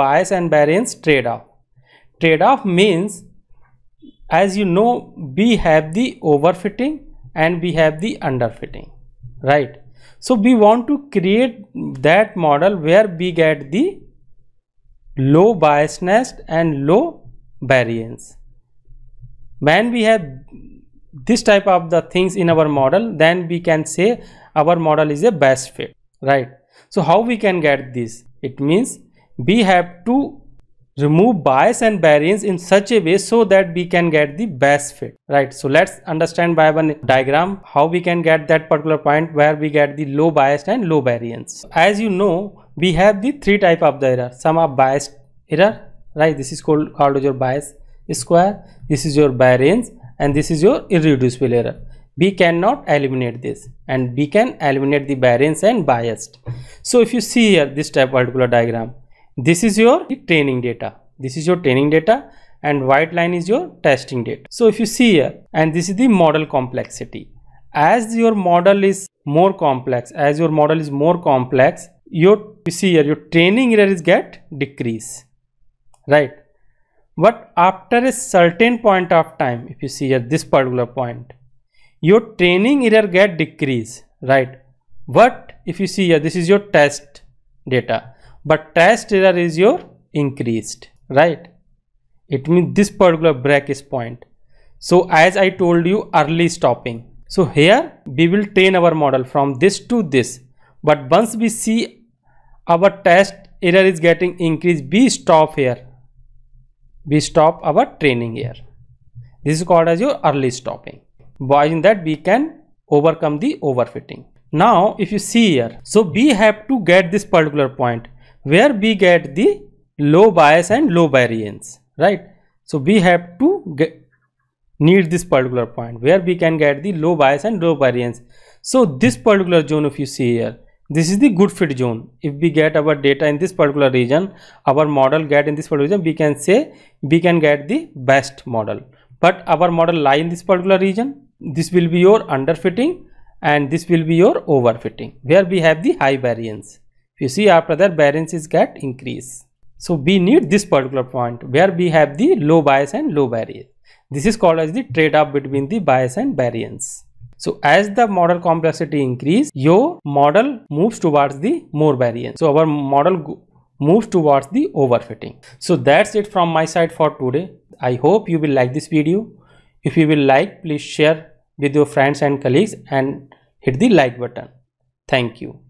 bias and variance trade-off trade-off means as you know we have the overfitting and we have the underfitting right so we want to create that model where we get the low biasness and low variance when we have this type of the things in our model then we can say our model is a best fit right so how we can get this it means we have to remove bias and variance in such a way so that we can get the best fit right so let's understand by one diagram how we can get that particular point where we get the low bias and low variance as you know we have the three type of the error some are biased error right this is called called as your bias square this is your variance and this is your irreducible error we cannot eliminate this and we can eliminate the variance and biased so if you see here this type particular diagram this is your training data. This is your training data and white line is your testing data. So if you see here and this is the model complexity. As your model is more complex, as your model is more complex, your you see here your training error is get decrease, right? But after a certain point of time, if you see here this particular point, your training error get decrease, right? But if you see here, this is your test data but test error is your increased right it means this particular break is point so as i told you early stopping so here we will train our model from this to this but once we see our test error is getting increased we stop here we stop our training here this is called as your early stopping by in that we can overcome the overfitting now if you see here so we have to get this particular point where we get the low bias and low variance, right. So, we have to get, need this particular point where we can get the low bias and low variance. So, this particular zone if you see here, this is the good fit zone. If we get our data in this particular region, our model get in this particular region, we can say we can get the best model. But our model lie in this particular region, this will be your underfitting and this will be your overfitting where we have the high variance you see after that variances get increased. So we need this particular point where we have the low bias and low variance. This is called as the trade-off between the bias and variance. So as the model complexity increase, your model moves towards the more variance. So our model moves towards the overfitting. So that's it from my side for today. I hope you will like this video. If you will like, please share with your friends and colleagues and hit the like button. Thank you.